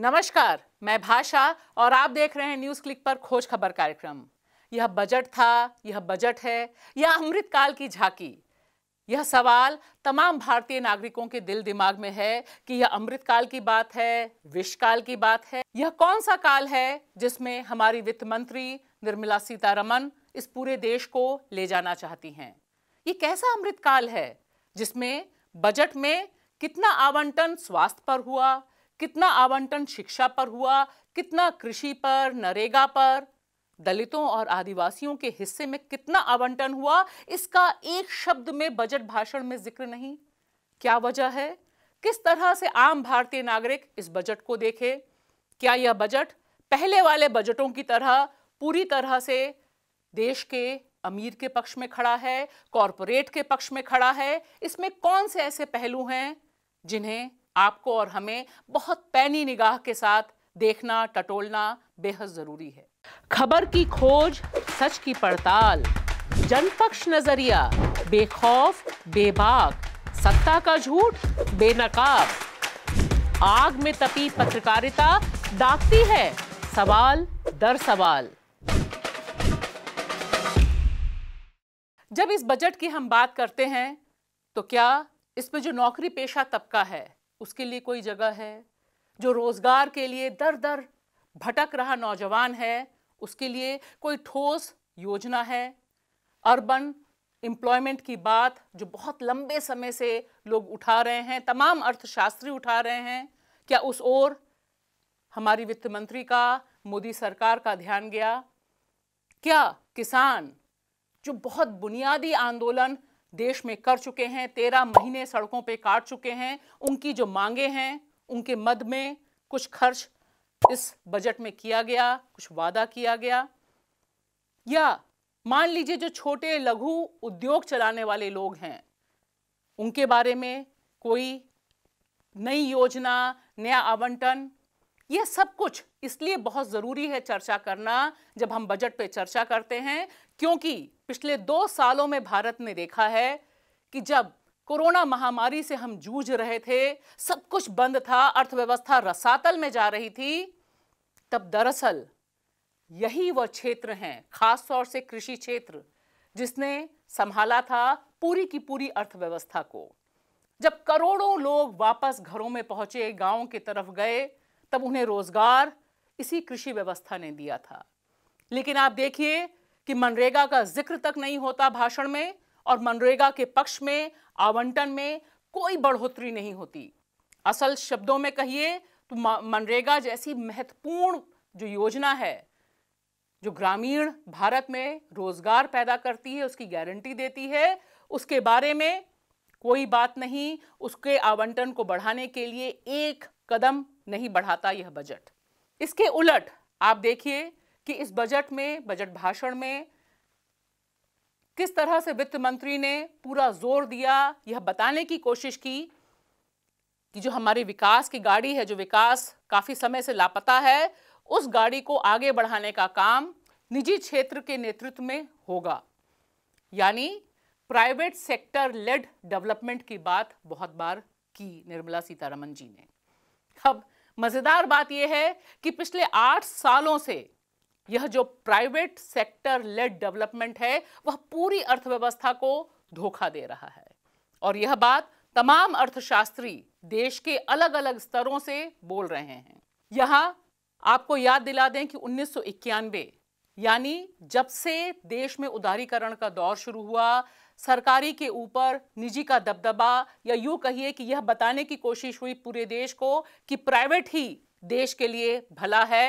नमस्कार मैं भाषा और आप देख रहे हैं न्यूज क्लिक पर खोज खबर कार्यक्रम यह बजट था यह बजट है यह अमृत काल की झांकी यह सवाल तमाम भारतीय नागरिकों के दिल दिमाग में है कि यह अमृत काल की बात है विश्व काल की बात है यह कौन सा काल है जिसमें हमारी वित्त मंत्री निर्मला सीतारमन इस पूरे देश को ले जाना चाहती हैं ये कैसा अमृत काल है जिसमें बजट में कितना आवंटन स्वास्थ्य पर हुआ कितना आवंटन शिक्षा पर हुआ कितना कृषि पर नरेगा पर दलितों और आदिवासियों के हिस्से में कितना आवंटन हुआ इसका एक शब्द में बजट भाषण में जिक्र नहीं क्या वजह है किस तरह से आम भारतीय नागरिक इस बजट को देखे क्या यह बजट पहले वाले बजटों की तरह पूरी तरह से देश के अमीर के पक्ष में खड़ा है कॉरपोरेट के पक्ष में खड़ा है इसमें कौन से ऐसे पहलू हैं जिन्हें आपको और हमें बहुत पैनी निगाह के साथ देखना टटोलना बेहद ज़रूरी है खबर की खोज सच की पड़ताल जनपक्ष नजरिया बेखौफ बेबाक सत्ता का झूठ बेनकाब आग में तपी पत्रकारिता दागती है सवाल दर सवाल जब इस बजट की हम बात करते हैं तो क्या इसमें जो नौकरी पेशा तबका है उसके लिए कोई जगह है जो रोज़गार के लिए दर दर भटक रहा नौजवान है उसके लिए कोई ठोस योजना है अर्बन एम्प्लॉयमेंट की बात जो बहुत लंबे समय से लोग उठा रहे हैं तमाम अर्थशास्त्री उठा रहे हैं क्या उस ओर हमारी वित्त मंत्री का मोदी सरकार का ध्यान गया क्या किसान जो बहुत बुनियादी आंदोलन देश में कर चुके हैं तेरह महीने सड़कों पे काट चुके हैं उनकी जो मांगे हैं उनके मद में कुछ खर्च इस बजट में किया गया कुछ वादा किया गया या मान लीजिए जो छोटे लघु उद्योग चलाने वाले लोग हैं उनके बारे में कोई नई योजना नया आवंटन ये सब कुछ इसलिए बहुत ज़रूरी है चर्चा करना जब हम बजट पे चर्चा करते हैं क्योंकि पिछले दो सालों में भारत ने देखा है कि जब कोरोना महामारी से हम जूझ रहे थे सब कुछ बंद था अर्थव्यवस्था रसातल में जा रही थी तब दरअसल यही वह क्षेत्र हैं खासतौर से कृषि क्षेत्र जिसने संभाला था पूरी की पूरी अर्थव्यवस्था को जब करोड़ों लोग वापस घरों में पहुंचे गांव की तरफ गए तब उन्हें रोजगार इसी कृषि व्यवस्था ने दिया था लेकिन आप देखिए कि मनरेगा का जिक्र तक नहीं होता भाषण में और मनरेगा के पक्ष में आवंटन में कोई बढ़ोतरी नहीं होती असल शब्दों में कहिए तो मनरेगा जैसी महत्वपूर्ण जो योजना है जो ग्रामीण भारत में रोजगार पैदा करती है उसकी गारंटी देती है उसके बारे में कोई बात नहीं उसके आवंटन को बढ़ाने के लिए एक कदम नहीं बढ़ाता यह बजट इसके उलट आप देखिए कि इस बजट में बजट भाषण में किस तरह से वित्त मंत्री ने पूरा जोर दिया यह बताने की कोशिश की कि जो हमारी विकास की गाड़ी है जो विकास काफ़ी समय से लापता है उस गाड़ी को आगे बढ़ाने का काम निजी क्षेत्र के नेतृत्व में होगा यानी प्राइवेट सेक्टर लेड डेवलपमेंट की बात बहुत बार की निर्मला सीतारमन जी ने अब मज़ेदार बात यह है कि पिछले आठ सालों से यह जो प्राइवेट सेक्टर लेड डेवलपमेंट है वह पूरी अर्थव्यवस्था को धोखा दे रहा है और यह बात तमाम अर्थशास्त्री देश के अलग अलग स्तरों से बोल रहे हैं यहां आपको याद दिला दें कि उन्नीस यानी जब से देश में उदारीकरण का दौर शुरू हुआ सरकारी के ऊपर निजी का दबदबा या यूं कहिए कि यह बताने की कोशिश हुई पूरे देश को कि प्राइवेट ही देश के लिए भला है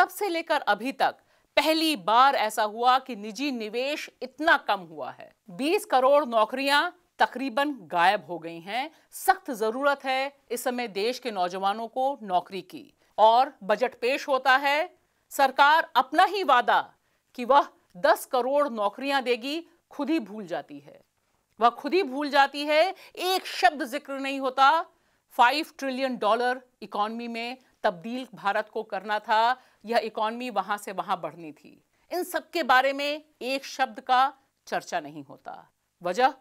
तब से लेकर अभी तक पहली बार ऐसा हुआ कि निजी निवेश इतना कम हुआ है 20 करोड़ नौकरियां तकरीबन गायब हो गई हैं सख्त जरूरत है इस समय देश के नौजवानों को नौकरी की और बजट पेश होता है सरकार अपना ही वादा कि वह 10 करोड़ नौकरियां देगी खुद ही भूल जाती है वह खुद ही भूल जाती है एक शब्द जिक्र नहीं होता फाइव ट्रिलियन डॉलर इकोनॉमी में तब्दील भारत को करना था यह इकॉनमी वहां से वहां बढ़नी थी इन सब के बारे में एक शब्द का चर्चा नहीं होता वजह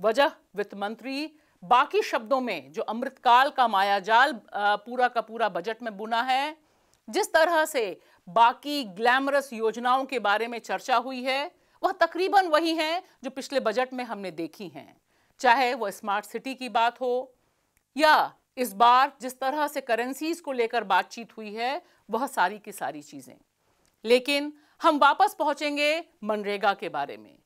वजह वित्त मंत्री बाकी शब्दों में जो अमृतकाल का मायाजाल पूरा का पूरा बजट में बुना है जिस तरह से बाकी ग्लैमरस योजनाओं के बारे में चर्चा हुई है वह तकरीबन वही है जो पिछले बजट में हमने देखी हैं चाहे वह स्मार्ट सिटी की बात हो या इस बार जिस तरह से करेंसीज को लेकर बातचीत हुई है वह सारी की सारी चीज़ें लेकिन हम वापस पहुंचेंगे मनरेगा के बारे में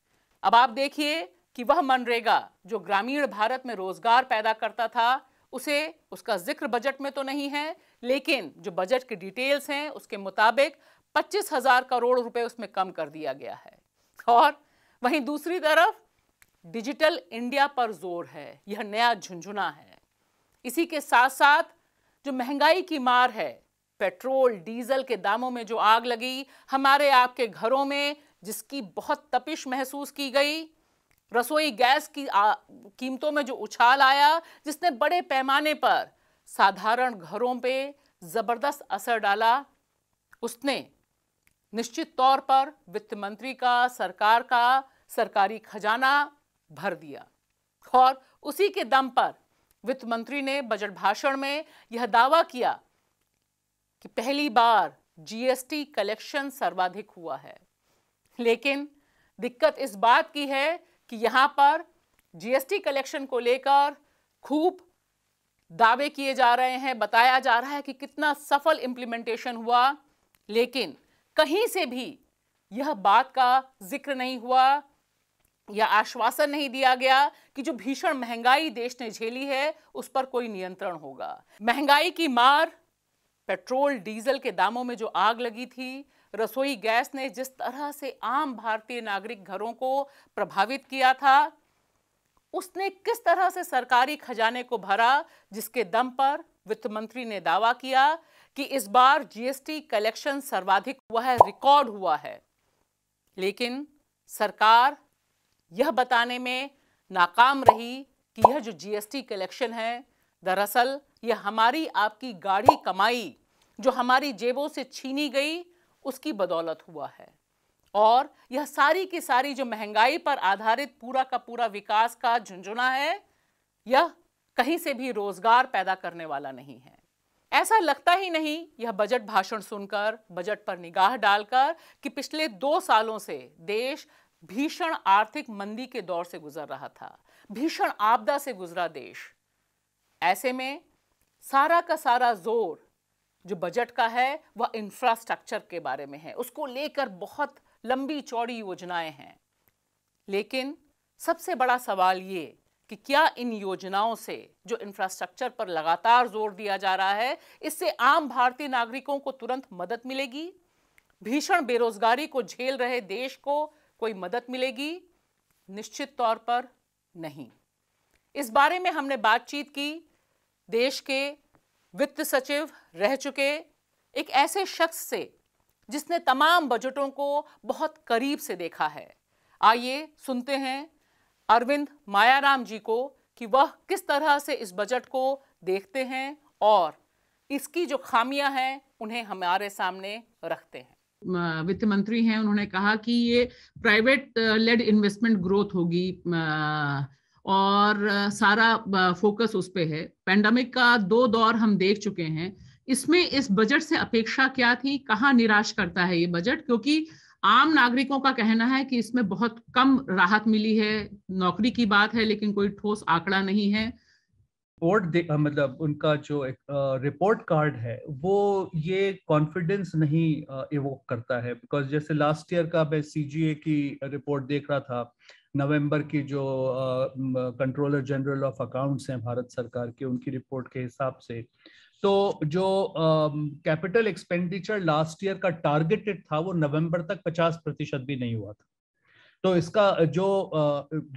अब आप देखिए कि वह मनरेगा जो ग्रामीण भारत में रोजगार पैदा करता था उसे उसका जिक्र बजट में तो नहीं है लेकिन जो बजट की डिटेल्स हैं उसके मुताबिक पच्चीस हजार करोड़ रुपए उसमें कम कर दिया गया है और वहीं दूसरी तरफ डिजिटल इंडिया पर जोर है यह नया झुंझुना है इसी के साथ साथ जो महंगाई की मार है पेट्रोल डीजल के दामों में जो आग लगी हमारे आपके घरों में जिसकी बहुत तपिश महसूस की गई रसोई गैस की कीमतों में जो उछाल आया जिसने बड़े पैमाने पर साधारण घरों पे ज़बरदस्त असर डाला उसने निश्चित तौर पर वित्त मंत्री का सरकार का सरकारी खजाना भर दिया और उसी के दम पर वित्त मंत्री ने बजट भाषण में यह दावा किया कि पहली बार जीएसटी कलेक्शन सर्वाधिक हुआ है लेकिन दिक्कत इस बात की है कि यहां पर जीएसटी कलेक्शन को लेकर खूब दावे किए जा रहे हैं बताया जा रहा है कि कितना सफल इंप्लीमेंटेशन हुआ लेकिन कहीं से भी यह बात का जिक्र नहीं हुआ यह आश्वासन नहीं दिया गया कि जो भीषण महंगाई देश ने झेली है उस पर कोई नियंत्रण होगा महंगाई की मार पेट्रोल डीजल के दामों में जो आग लगी थी रसोई गैस ने जिस तरह से आम भारतीय नागरिक घरों को प्रभावित किया था उसने किस तरह से सरकारी खजाने को भरा जिसके दम पर वित्त मंत्री ने दावा किया कि इस बार जीएसटी कलेक्शन सर्वाधिक हुआ है रिकॉर्ड हुआ है लेकिन सरकार यह बताने में नाकाम रही कि यह जो जीएसटी कलेक्शन है दरअसल यह हमारी आपकी गाढ़ी कमाई जो हमारी जेबों से छीनी गई उसकी बदौलत हुआ है और यह सारी की सारी जो महंगाई पर आधारित पूरा का पूरा विकास का झुंझुना है यह कहीं से भी रोजगार पैदा करने वाला नहीं है ऐसा लगता ही नहीं यह बजट भाषण सुनकर बजट पर निगाह डालकर कि पिछले दो सालों से देश भीषण आर्थिक मंदी के दौर से गुजर रहा था भीषण आपदा से गुजरा देश ऐसे में सारा का सारा जोर जो बजट का है वह इंफ्रास्ट्रक्चर के बारे में है उसको लेकर बहुत लंबी चौड़ी योजनाएं हैं लेकिन सबसे बड़ा सवाल ये कि क्या इन योजनाओं से जो इंफ्रास्ट्रक्चर पर लगातार जोर दिया जा रहा है इससे आम भारतीय नागरिकों को तुरंत मदद मिलेगी भीषण बेरोजगारी को झेल रहे देश को कोई मदद मिलेगी निश्चित तौर पर नहीं इस बारे में हमने बातचीत की देश के वित्त सचिव रह चुके एक ऐसे शख्स से जिसने तमाम बजटों को बहुत करीब से देखा है आइए सुनते हैं अरविंद मायाराम जी को कि वह किस तरह से इस बजट को देखते हैं और इसकी जो खामियां हैं उन्हें हमारे सामने रखते हैं वित्त मंत्री हैं उन्होंने कहा कि ये प्राइवेट लेड इन्वेस्टमेंट ग्रोथ होगी और सारा फोकस उस पर है पैंडमिक का दो दौर हम देख चुके हैं इसमें इस बजट से अपेक्षा क्या थी कहाँ निराश करता है ये बजट क्योंकि आम नागरिकों का कहना है कि इसमें बहुत कम राहत मिली है नौकरी की बात है लेकिन कोई ठोस आंकड़ा नहीं है रिपोर्ट मतलब उनका जो एक, रिपोर्ट कार्ड है वो ये कॉन्फिडेंस नहीं इवोक करता है बिकॉज जैसे लास्ट ईयर का मैं सीजीए की रिपोर्ट देख रहा था नवंबर की जो कंट्रोलर जनरल ऑफ अकाउंट्स हैं भारत सरकार के उनकी रिपोर्ट के हिसाब से तो जो कैपिटल एक्सपेंडिचर लास्ट ईयर का टारगेटेड था वो नवंबर तक 50 प्रतिशत भी नहीं हुआ था तो इसका जो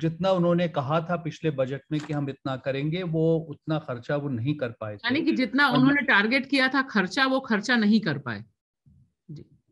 जितना उन्होंने कहा था पिछले बजट में कि हम इतना करेंगे वो उतना खर्चा वो नहीं कर पाए यानी कि जितना उन्होंने टारगेट किया था खर्चा वो खर्चा नहीं कर पाए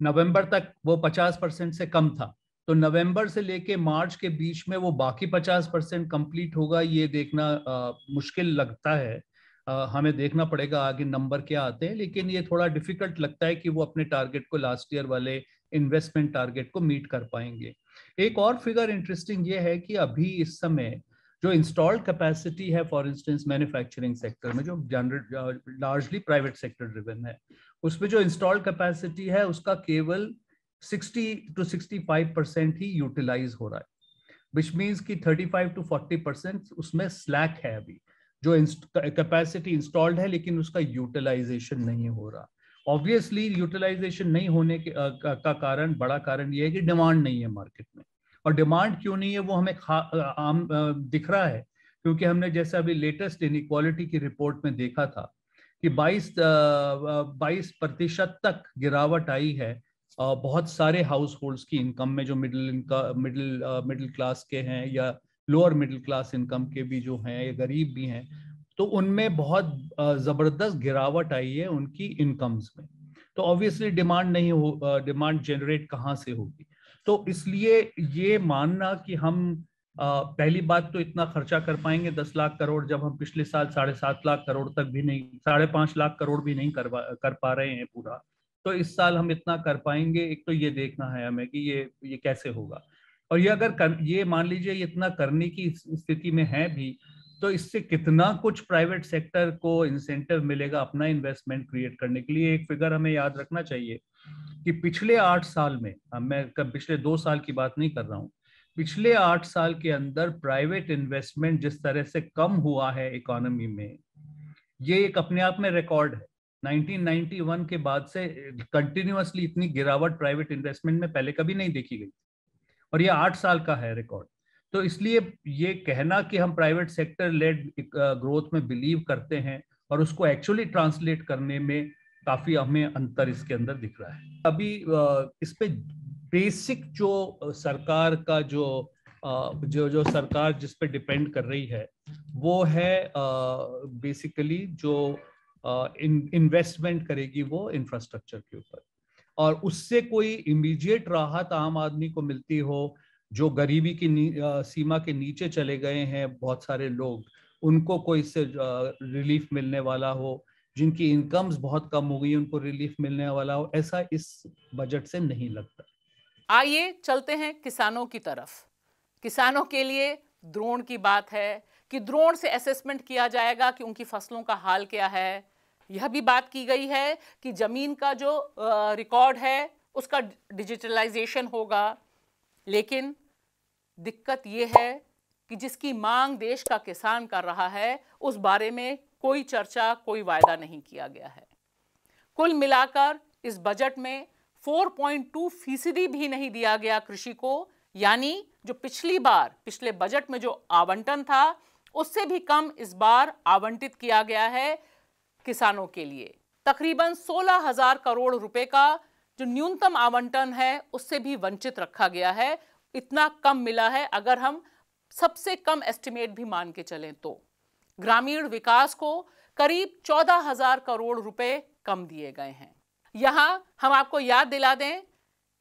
नवंबर तक वो पचास परसेंट से कम था तो नवंबर से लेके मार्च के बीच में वो बाकी पचास परसेंट कम्प्लीट होगा ये देखना आ, मुश्किल लगता है आ, हमें देखना पड़ेगा आगे नंबर क्या आते हैं लेकिन ये थोड़ा डिफिकल्ट लगता है कि वो अपने टारगेट को लास्ट ईयर वाले इन्वेस्टमेंट टारगेट को मीट कर पाएंगे एक और फिगर इंटरेस्टिंग ये है कि अभी इस समय जो इंस्टॉल्ड कैपेसिटी है फॉर इंस्टेंस मैन्युफैक्चरिंग सेक्टर में जो general largely private sector driven है उसमें जो इंस्टॉल्ड कैपेसिटी है उसका केवल 60 टू 65 परसेंट ही यूटिलाइज हो रहा है विच मीन्स कि 35 टू 40 परसेंट उसमें स्लैक है अभी जो कैपेसिटी इंस्टॉल्ड है लेकिन उसका यूटिलाइजेशन नहीं हो रहा ऑब्वियसली यूटिलाइजेशन नहीं होने के आ, का, का कारण बड़ा कारण ये है कि डिमांड नहीं है मार्केट में और डिमांड क्यों नहीं है वो हमें आम दिख रहा है क्योंकि हमने जैसा अभी लेटेस्ट इनक्वालिटी की रिपोर्ट में देखा था कि 22 बाईस प्रतिशत तक गिरावट आई है बहुत सारे हाउस होल्ड्स की इनकम में जो मिडिल इनका मिडिल मिडिल क्लास के हैं या लोअर मिडिल क्लास इनकम के भी जो हैं या गरीब भी हैं तो उनमें बहुत जबरदस्त गिरावट आई है उनकी इनकम्स में तो ऑब्वियसली डिमांड नहीं हो डिमांड जनरेट कहाँ से होगी तो इसलिए ये मानना कि हम पहली बात तो इतना खर्चा कर पाएंगे दस लाख करोड़ जब हम पिछले साल साढ़े सात लाख करोड़ तक भी नहीं साढ़े पांच लाख करोड़ भी नहीं कर कर पा रहे हैं पूरा तो इस साल हम इतना कर पाएंगे एक तो ये देखना है हमें कि ये ये कैसे होगा और ये अगर कर, ये मान लीजिए इतना करने की स्थिति में है भी तो इससे कितना कुछ प्राइवेट सेक्टर को इंसेंटिव मिलेगा अपना इन्वेस्टमेंट क्रिएट करने के लिए एक फिगर हमें याद रखना चाहिए कि पिछले आठ साल में मैं पिछले दो साल की बात नहीं कर रहा हूँ पिछले आठ साल के अंदर प्राइवेट इन्वेस्टमेंट जिस तरह से कम हुआ है इकोनॉमी में ये एक अपने आप में रिकॉर्ड है 1991 के बाद से कंटिन्यूसली इतनी गिरावट प्राइवेट इन्वेस्टमेंट में पहले कभी नहीं देखी गई और ये आठ साल का है रिकॉर्ड तो इसलिए ये कहना कि हम प्राइवेट सेक्टर लेड ग्रोथ में बिलीव करते हैं और उसको एक्चुअली ट्रांसलेट करने में काफी हमें अंतर इसके अंदर दिख रहा है अभी इस पे बेसिक जो सरकार का जो जो जो सरकार जिस पे डिपेंड कर रही है वो है बेसिकली जो इन्वेस्टमेंट करेगी वो इंफ्रास्ट्रक्चर के ऊपर और उससे कोई इमीडिएट राहत आम आदमी को मिलती हो जो गरीबी की सीमा के नीचे चले गए हैं बहुत सारे लोग उनको कोई इससे रिलीफ मिलने वाला हो जिनकी इनकम्स बहुत कम हो गई उनको रिलीफ मिलने वाला हो ऐसा इस बजट से नहीं लगता आइए चलते हैं किसानों की तरफ किसानों के लिए द्रोण की बात है कि द्रोण से असेसमेंट किया जाएगा कि उनकी फसलों का हाल क्या है यह भी बात की गई है कि जमीन का जो रिकॉर्ड है उसका डिजिटलाइजेशन होगा लेकिन दिक्कत ये है कि जिसकी मांग देश का किसान कर रहा है उस बारे में कोई चर्चा कोई वायदा नहीं किया गया है कुल मिलाकर इस बजट में 4.2 फीसदी भी नहीं दिया गया कृषि को यानी जो पिछली बार पिछले बजट में जो आवंटन था उससे भी कम इस बार आवंटित किया गया है किसानों के लिए तकरीबन सोलह हजार करोड़ रुपए का जो न्यूनतम आवंटन है उससे भी वंचित रखा गया है इतना कम मिला है अगर हम सबसे कम एस्टिमेट भी मान के चलें तो ग्रामीण विकास को करीब चौदह हजार करोड़ रुपए कम दिए गए हैं यहाँ हम आपको याद दिला दें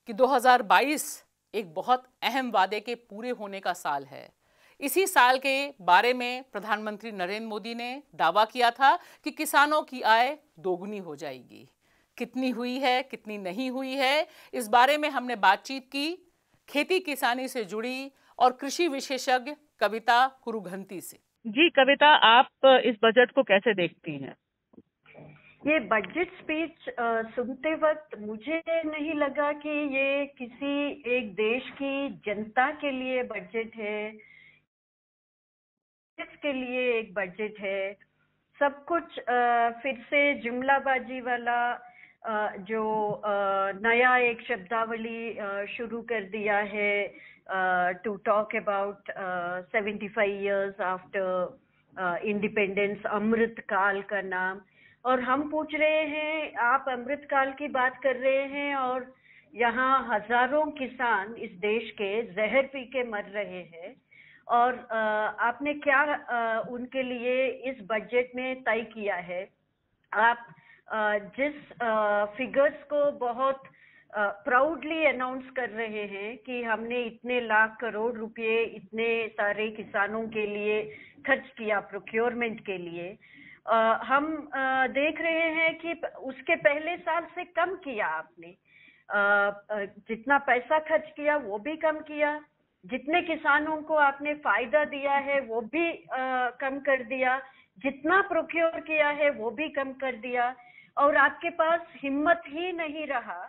कि 2022 एक बहुत अहम वादे के पूरे होने का साल है इसी साल के बारे में प्रधानमंत्री नरेंद्र मोदी ने दावा किया था कि किसानों की आय दोगुनी हो जाएगी कितनी हुई है कितनी नहीं हुई है इस बारे में हमने बातचीत की खेती किसानी से जुड़ी और कृषि विशेषज्ञ कविता कुरुघंती से जी कविता आप इस बजट को कैसे देखती हैं ये बजट स्पीच सुनते वक्त मुझे नहीं लगा कि ये किसी एक देश की जनता के लिए बजट है के लिए एक बजट है सब कुछ आ, फिर से जुमलाबाजी वाला जो नया एक शब्दावली शुरू कर दिया है to talk about 75 years after independence Amrit Kaal का नाम और हम पूछ रहे हैं आप अमृत काल की बात कर रहे हैं और यहाँ हजारों किसान इस देश के जहर पी के मर रहे हैं और आपने क्या उनके लिए इस बजट में तय किया है आप जिस फिगर्स को बहुत प्राउडली अनाउंस कर रहे हैं कि हमने इतने लाख करोड़ रुपए इतने सारे किसानों के लिए खर्च किया प्रोक्योरमेंट के लिए हम देख रहे हैं कि उसके पहले साल से कम किया आपने जितना पैसा खर्च किया वो भी कम किया जितने किसानों को आपने फायदा दिया है वो भी कम कर दिया जितना प्रोक्योर किया है वो भी कम कर दिया और आपके पास हिम्मत ही नहीं रहा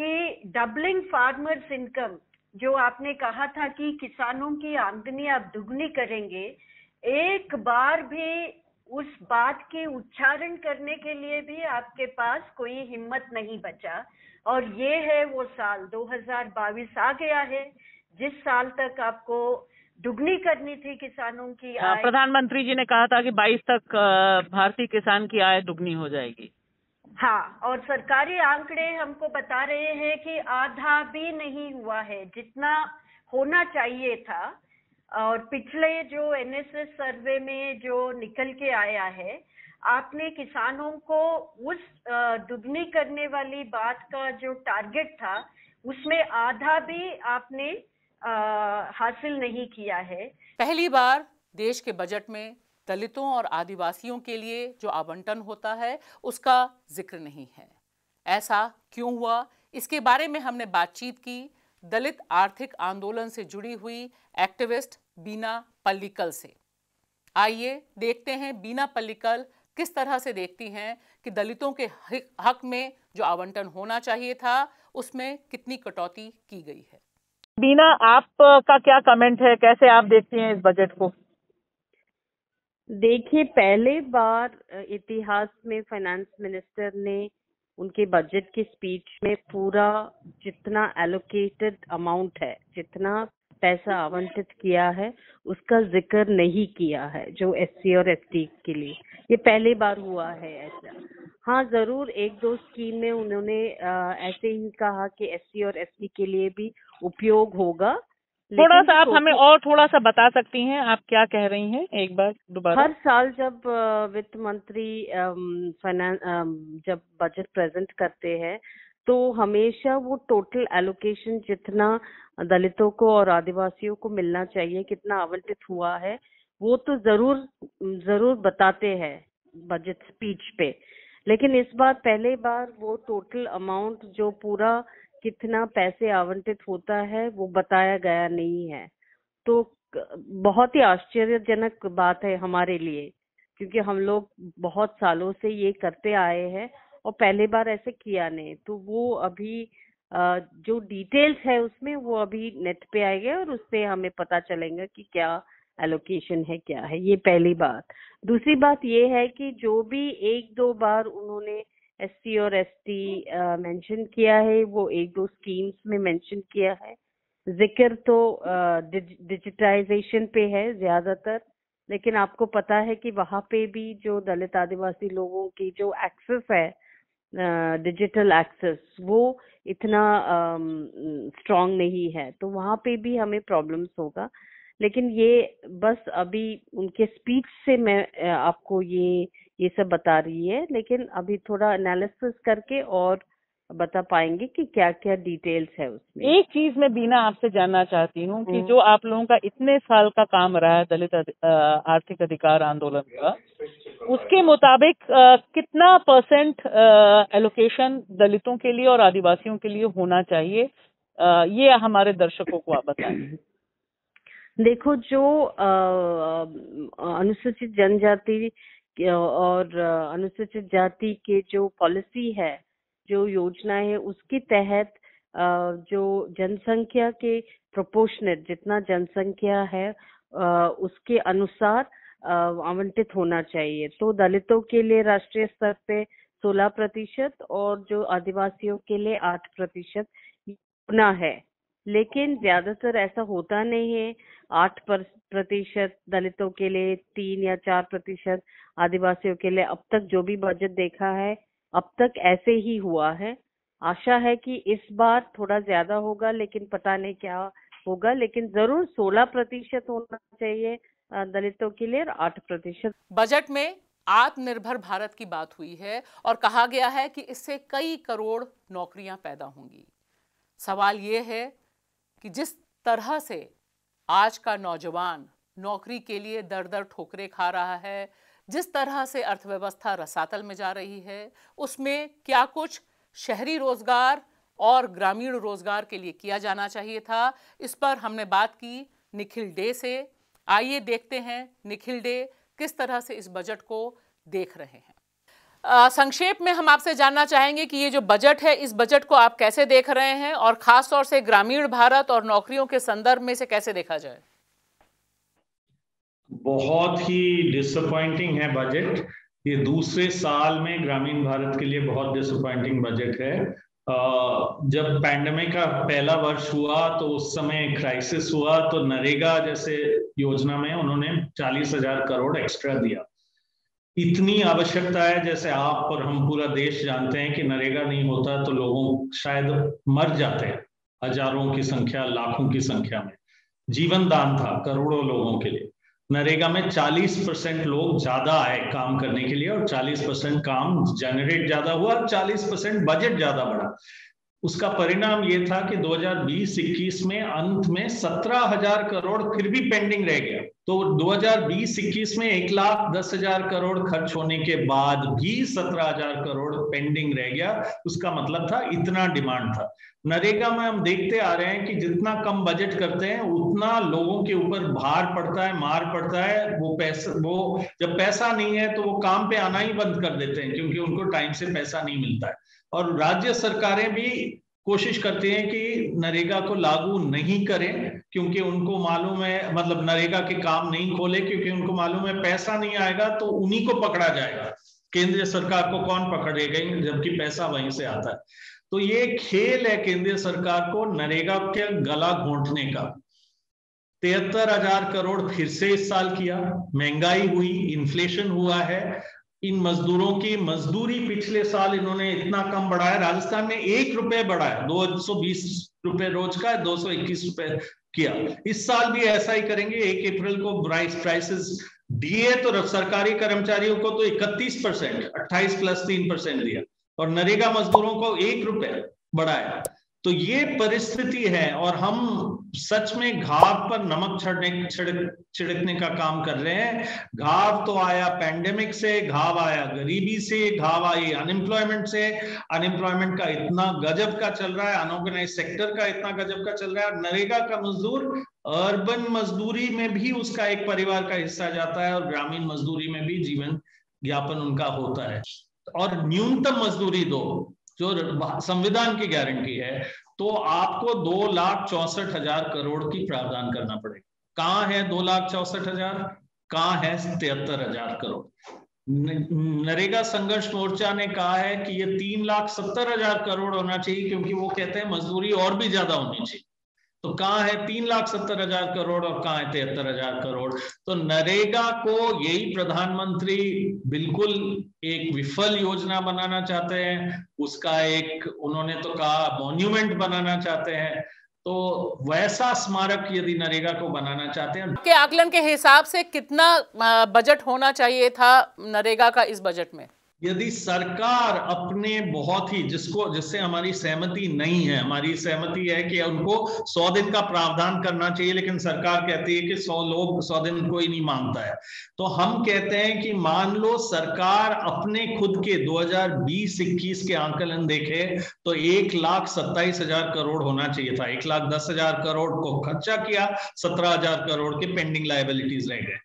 कि डबलिंग फार्मर्स इनकम जो आपने कहा था कि किसानों की आमदनी आप दुगनी करेंगे एक बार भी उस बात के उच्चारण करने के लिए भी आपके पास कोई हिम्मत नहीं बचा और ये है वो साल 2022 आ गया है जिस साल तक आपको दुगनी करनी थी किसानों की हाँ, आय प्रधानमंत्री जी ने कहा था कि 22 तक भारतीय किसान की आय दुगनी हो जाएगी हाँ और सरकारी आंकड़े हमको बता रहे हैं कि आधा भी नहीं हुआ है जितना होना चाहिए था और पिछले जो एनएसएस सर्वे में जो निकल के आया है आपने किसानों को उस दुगनी करने वाली बात का जो टारगेट था उसमें आधा भी आपने आ, हासिल नहीं किया है पहली बार देश के बजट में दलितों और आदिवासियों के लिए जो आवंटन होता है उसका जिक्र नहीं है ऐसा क्यों हुआ इसके बारे में हमने बातचीत की दलित आर्थिक आंदोलन से जुड़ी हुई एक्टिविस्ट बीना पल्लिकल से आइए देखते हैं बीना पल्लिकल किस तरह से देखती हैं कि दलितों के हक में जो आवंटन होना चाहिए था उसमें कितनी कटौती की गई है बीना आपका क्या कमेंट है कैसे आप देखती हैं इस बजट को देखिए पहले बार इतिहास में फाइनेंस मिनिस्टर ने उनके बजट की स्पीच में पूरा जितना एलोकेटेड अमाउंट है जितना पैसा आवंटित किया है उसका जिक्र नहीं किया है जो एस और एस के लिए ये पहली बार हुआ है ऐसा हाँ जरूर एक दो स्कीम में उन्होंने ऐसे ही कहा कि एस और एस के लिए भी उपयोग होगा थोड़ा सा आप हमें और थोड़ा सा बता सकती हैं आप क्या कह रही हैं एक बार दोबारा हर साल जब वित्त मंत्री फाइनेंस जब बजट प्रेजेंट करते हैं तो हमेशा वो टोटल एलोकेशन जितना दलितों को और आदिवासियों को मिलना चाहिए कितना आवंटित हुआ है वो तो जरूर जरूर बताते हैं बजट स्पीच पे लेकिन इस बार पहले बार वो टोटल अमाउंट जो पूरा कितना पैसे आवंटित होता है वो बताया गया नहीं है तो बहुत ही आश्चर्यजनक बात है हमारे लिए क्योंकि हम लोग बहुत सालों से ये करते आए हैं और पहले बार ऐसे किया नहीं तो वो अभी जो डिटेल्स है उसमें वो अभी नेट पे आएंगे और उससे हमें पता चलेगा कि क्या एलोकेशन है क्या है ये पहली बात दूसरी बात ये है कि जो भी एक दो बार उन्होंने एस सी और एस टी मैंशन किया है वो एक दो स्कीम्स में मैंशन किया है जिक्र तो डिजिटाइजेशन पे है ज्यादातर लेकिन आपको पता है कि वहाँ पे भी जो दलित आदिवासी लोगों की जो एक्सेस है डिजिटल एक्सेस वो इतना स्ट्रांग नहीं है तो वहाँ पे भी हमें प्रॉब्लम्स होगा लेकिन ये बस अभी उनके स्पीच से मैं आपको ये ये सब बता रही है लेकिन अभी थोड़ा एनालिसिस करके और बता पाएंगे कि क्या क्या डिटेल्स है उसमें एक चीज मैं बीना आपसे जानना चाहती हूँ कि हम्म। जो आप लोगों का इतने साल का काम रहा है दलित आर्थिक अधिकार आंदोलन का उसके मुताबिक कितना परसेंट एलोकेशन दलितों के लिए और आदिवासियों के लिए होना चाहिए आ, ये हमारे दर्शकों को आप बताएं देखो जो अनुसूचित जनजाति और अनुसूचित जाति के जो पॉलिसी है जो योजना है उसके तहत जो जनसंख्या के प्रोपोर्शनल जितना जनसंख्या है उसके अनुसार आवंटित होना चाहिए तो दलितों के लिए राष्ट्रीय स्तर पे 16 प्रतिशत और जो आदिवासियों के लिए 8 प्रतिशत है लेकिन ज्यादातर ऐसा होता नहीं है आठ प्रतिशत दलितों के लिए तीन या चार प्रतिशत आदिवासियों के लिए अब तक जो भी बजट देखा है अब तक ऐसे ही हुआ है आशा है कि इस बार थोड़ा ज्यादा होगा लेकिन पता नहीं क्या होगा लेकिन जरूर 16 प्रतिशत होना चाहिए दलितों के लिए और आठ प्रतिशत बजट में आत्मनिर्भर भारत की बात हुई है और कहा गया है कि इससे कई करोड़ नौकरियां पैदा होंगी सवाल ये है कि जिस तरह से आज का नौजवान नौकरी के लिए दर दर ठोकरे खा रहा है जिस तरह से अर्थव्यवस्था रसातल में जा रही है उसमें क्या कुछ शहरी रोजगार और ग्रामीण रोजगार के लिए किया जाना चाहिए था इस पर हमने बात की निखिल डे से आइए देखते हैं निखिल डे किस तरह से इस बजट को देख रहे हैं संक्षेप में हम आपसे जानना चाहेंगे कि ये जो बजट है इस बजट को आप कैसे देख रहे हैं और खास तौर से ग्रामीण भारत और नौकरियों के संदर्भ में से कैसे देखा जाए बहुत ही डिसअपॉइंटिंग है बजट ये दूसरे साल में ग्रामीण भारत के लिए बहुत डिसअपॉइंटिंग बजट है जब पैंडमिक का पहला वर्ष हुआ तो उस समय क्राइसिस हुआ तो नरेगा जैसे योजना में उन्होंने चालीस हजार करोड़ एक्स्ट्रा दिया इतनी आवश्यकता है जैसे आप और हम पूरा देश जानते हैं कि नरेगा नहीं होता तो लोगों शायद मर जाते हैं हजारों की संख्या लाखों की संख्या में जीवन दान था करोड़ों लोगों के लिए नरेगा में 40 परसेंट लोग ज्यादा आए काम करने के लिए और 40 परसेंट काम जनरेट ज्यादा हुआ 40 परसेंट बजट ज्यादा बढ़ा उसका परिणाम ये था कि 2020-21 में अंत में हजार करोड़ फिर भी पेंडिंग रह गया तो 2020-21 में एक लाख दस हजार करोड़ खर्च होने के बाद भी सत्रह हजार करोड़ पेंडिंग रह गया उसका मतलब था इतना डिमांड था नरेगा में हम देखते आ रहे हैं कि जितना कम बजट करते हैं उतना लोगों के ऊपर भार पड़ता है मार पड़ता है वो पैसा वो जब पैसा नहीं है तो वो काम पे आना ही बंद कर देते हैं क्योंकि उनको टाइम से पैसा नहीं मिलता है और राज्य सरकारें भी कोशिश करते हैं कि नरेगा को लागू नहीं करें क्योंकि उनको मालूम है मतलब नरेगा के काम नहीं खोले क्योंकि उनको मालूम है पैसा नहीं आएगा तो उन्हीं को पकड़ा जाएगा केंद्र सरकार को कौन पकड़ेगा जबकि पैसा वहीं से आता है तो ये खेल है केंद्र सरकार को नरेगा के गला घोंटने का तिहत्तर हजार करोड़ फिर से इस साल किया महंगाई हुई इन्फ्लेशन हुआ है इन मजदूरों की मजदूरी पिछले साल इन्होंने इतना कम बढ़ाया राजस्थान में एक रुपए बढ़ाया दो सौ बीस रुपए रोज का दो सौ इक्कीस रुपए किया इस साल भी ऐसा ही करेंगे एक अप्रैल को ब्राइस प्राइसेस दिए तो सरकारी कर्मचारियों को तो इकतीस परसेंट अट्ठाईस प्लस तीन परसेंट दिया और नरेगा मजदूरों को एक रुपए बढ़ाया तो ये परिस्थिति है और हम सच में घाव पर नमक छिड़ने छिड़क छिड़कने का काम कर रहे हैं घाव तो आया पैंडेमिक से घाव आया गरीबी से घाव आई अनएम्प्लॉयमेंट से अनएम्प्लॉयमेंट का इतना गजब का चल रहा है अनऑर्गेनाइज सेक्टर का इतना गजब का चल रहा है नरेगा का मजदूर अर्बन मजदूरी में भी उसका एक परिवार का हिस्सा जाता है और ग्रामीण मजदूरी में भी जीवन ज्ञापन उनका होता है और न्यूनतम मजदूरी दो जो संविधान की गारंटी है तो आपको दो लाख चौसठ हजार करोड़ की प्रावधान करना पड़ेगा कहाँ है दो लाख चौसठ हजार कहाँ है तिहत्तर हजार करोड़ नरेगा संघर्ष मोर्चा ने कहा है कि ये तीन लाख सत्तर हजार करोड़ होना चाहिए क्योंकि वो कहते हैं मजदूरी और भी ज्यादा होनी चाहिए तो कहाँ है तीन लाख सत्तर हजार करोड़ और कहा है तिहत्तर हजार करोड़ तो नरेगा को यही प्रधानमंत्री बिल्कुल एक विफल योजना बनाना चाहते हैं उसका एक उन्होंने तो कहा मॉन्यूमेंट बनाना चाहते हैं तो वैसा स्मारक यदि नरेगा को बनाना चाहते हैं के आकलन के हिसाब से कितना बजट होना चाहिए था नरेगा का इस बजट में यदि सरकार अपने बहुत ही जिसको जिससे हमारी सहमति नहीं है हमारी सहमति है कि उनको सौ दिन का प्रावधान करना चाहिए लेकिन सरकार कहती है कि सौ लोग सौ दिन कोई नहीं मानता है तो हम कहते हैं कि मान लो सरकार अपने खुद के 2020-21 के आंकलन देखे तो एक लाख सत्ताईस हजार करोड़ होना चाहिए था एक लाख दस हजार करोड़ को खर्चा किया सत्रह हजार करोड़ के पेंडिंग लाइबिलिटीज रह गए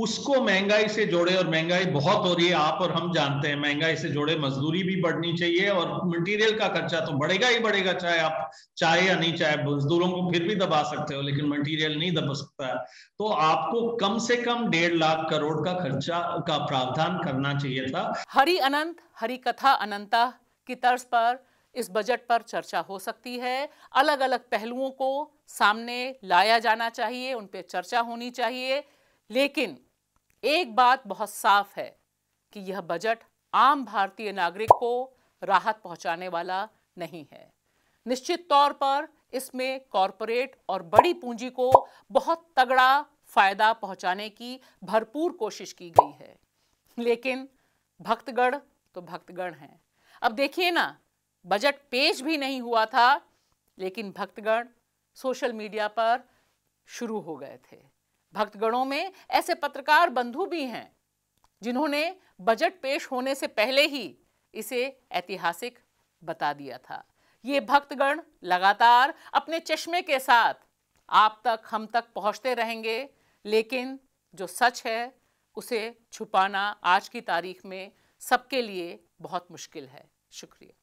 उसको महंगाई से जोड़े और महंगाई बहुत हो रही है आप और हम जानते हैं महंगाई से जोड़े मजदूरी भी बढ़नी चाहिए और मटेरियल का खर्चा तो बढ़ेगा ही बढ़ेगा चाहे आप चाहे या नहीं चाहे मजदूरों को फिर भी दबा सकते हो लेकिन मटेरियल नहीं दबा सकता तो आपको कम से कम डेढ़ लाख करोड़ का खर्चा का प्रावधान करना चाहिए था हरि अनंत हरी कथा अनंता की तर्ज पर इस बजट पर चर्चा हो सकती है अलग अलग पहलुओं को सामने लाया जाना चाहिए उन पर चर्चा होनी चाहिए लेकिन एक बात बहुत साफ है कि यह बजट आम भारतीय नागरिक को राहत पहुंचाने वाला नहीं है निश्चित तौर पर इसमें कॉरपोरेट और बड़ी पूंजी को बहुत तगड़ा फायदा पहुंचाने की भरपूर कोशिश की गई है लेकिन भक्तगढ़ तो भक्तगढ़ हैं अब देखिए ना बजट पेश भी नहीं हुआ था लेकिन भक्तगण सोशल मीडिया पर शुरू हो गए थे भक्तगणों में ऐसे पत्रकार बंधु भी हैं जिन्होंने बजट पेश होने से पहले ही इसे ऐतिहासिक बता दिया था ये भक्तगण लगातार अपने चश्मे के साथ आप तक हम तक पहुंचते रहेंगे लेकिन जो सच है उसे छुपाना आज की तारीख में सबके लिए बहुत मुश्किल है शुक्रिया